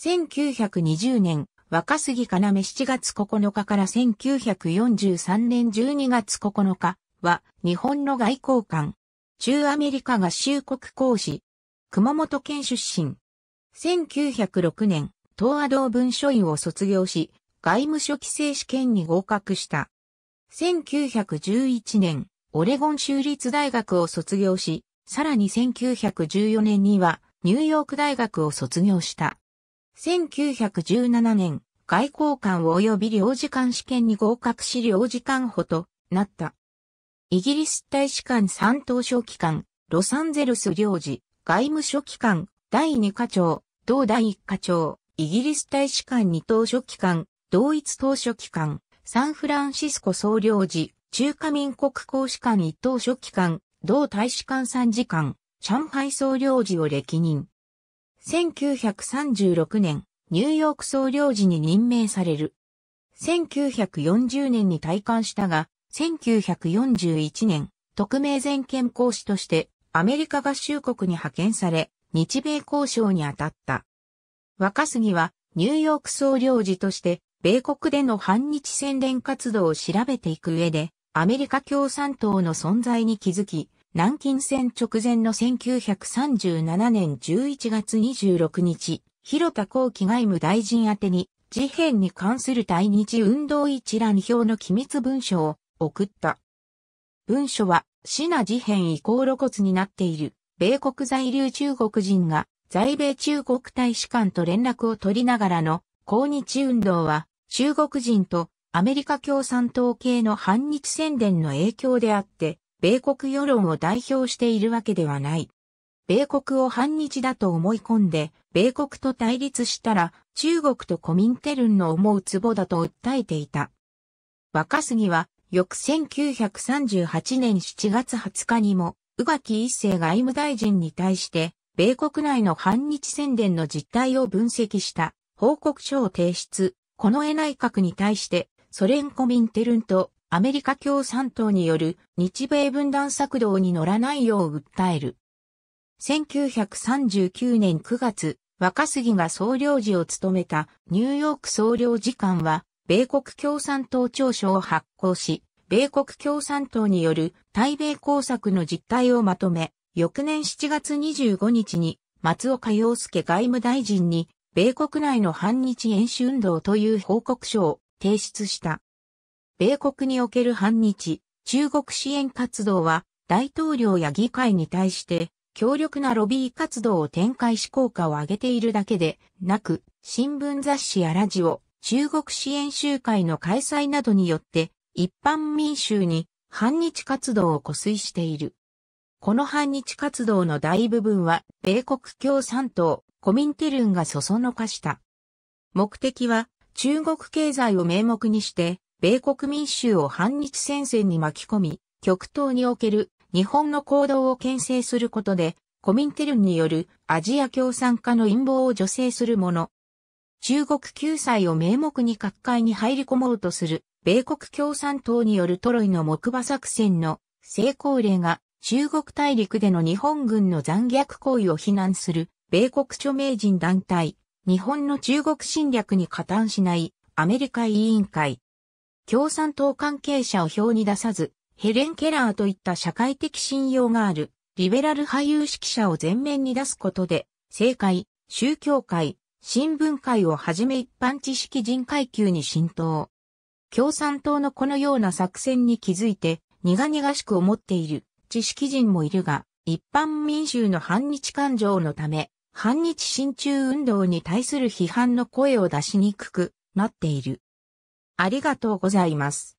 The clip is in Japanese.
1920年、若杉要7月9日から1943年12月9日は日本の外交官。中アメリカ合衆国公使。熊本県出身。1906年、東亜道文書院を卒業し、外務書規制試験に合格した。1911年、オレゴン州立大学を卒業し、さらに1914年にはニューヨーク大学を卒業した。1917年、外交官及び領事館試験に合格し領事館補となった。イギリス大使館三等書記官、ロサンゼルス領事、外務書記官、第二課長、同第一課長、イギリス大使館二等書記官、同一等書記官、サンフランシスコ総領事、中華民国公使館一等書記官、同大使館参事官、上海総領事を歴任。1936年、ニューヨーク総領事に任命される。1940年に退官したが、1941年、特命全権公使としてアメリカ合衆国に派遣され、日米交渉に当たった。若杉はニューヨーク総領事として米国での反日宣伝活動を調べていく上で、アメリカ共産党の存在に気づき、南京戦直前の1937年11月26日、広田幸喜外務大臣宛に、事変に関する対日運動一覧表の機密文書を送った。文書は、シナ事変移行露骨になっている、米国在留中国人が、在米中国大使館と連絡を取りながらの、抗日運動は、中国人とアメリカ共産党系の反日宣伝の影響であって、米国世論を代表しているわけではない。米国を反日だと思い込んで、米国と対立したら、中国とコミンテルンの思うツボだと訴えていた。若杉は、翌1938年7月20日にも、宇垣一世外務大臣に対して、米国内の反日宣伝の実態を分析した報告書を提出、この絵内閣に対して、ソ連コミンテルンとアメリカ共産党による日米分断策動に乗らないよう訴える。1939年9月、若杉が総領事を務めたニューヨーク総領事館は、米国共産党調書を発行し、米国共産党による対米工作の実態をまとめ、翌年7月25日に松岡洋介外務大臣に、米国内の反日演習運動という報告書を提出した。米国における反日、中国支援活動は、大統領や議会に対して、強力なロビー活動を展開し効果を上げているだけでなく、新聞雑誌やラジオ、中国支援集会の開催などによって、一般民衆に反日活動を固推している。この反日活動の大部分は、米国共産党、コミンテルンがそそのかした。目的は、中国経済を名目にして、米国民衆を反日戦線に巻き込み、極東における日本の行動を牽制することで、コミンテルンによるアジア共産化の陰謀を助成するもの。中国救済を名目に各界に入り込もうとする米国共産党によるトロイの木馬作戦の成功例が中国大陸での日本軍の残虐行為を非難する米国著名人団体日本の中国侵略に加担しないアメリカ委員会共産党関係者を表に出さず、ヘレン・ケラーといった社会的信用がある、リベラル俳優指揮者を前面に出すことで、政界、宗教界、新聞界をはじめ一般知識人階級に浸透。共産党のこのような作戦に気づいて、苦々しく思っている知識人もいるが、一般民衆の反日感情のため、反日親中運動に対する批判の声を出しにくくなっている。ありがとうございます。